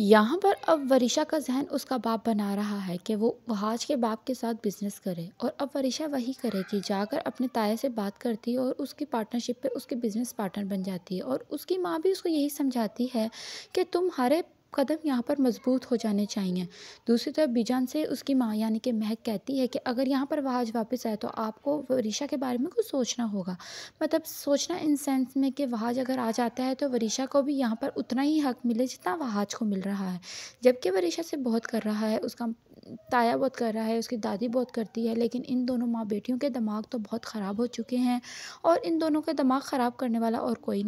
यहाँ पर अब वरीशा का जहन उसका बाप बना रहा है कि वो वहाज के बाप के साथ बिज़नेस करे और अब वरिषा वही करेगी जाकर अपने ताए से बात करती है और उसकी पार्टनरशिप पे उसके बिज़नेस पार्टनर बन जाती है और उसकी माँ भी उसको यही समझाती है कि तुम्हारे कदम यहाँ पर मजबूत हो जाने चाहिए दूसरी तरफ बीजान से उसकी माँ यानी कि महक कहती है कि अगर यहाँ पर वहाज वापस आए तो आपको वरीशा के बारे में कुछ सोचना होगा मतलब सोचना इन सेंस में कि वहाज अगर आ जाता है तो वरीशा को भी यहाँ पर उतना ही हक मिले जितना वहाज को मिल रहा है जबकि वरीशा से बहुत कर रहा है उसका ताया बहुत कर रहा है उसकी दादी बहुत करती है लेकिन इन दोनों माँ बेटियों के दिमाग तो बहुत ख़राब हो चुके हैं और इन दोनों का दिमाग ख़राब करने वाला और कोई नहीं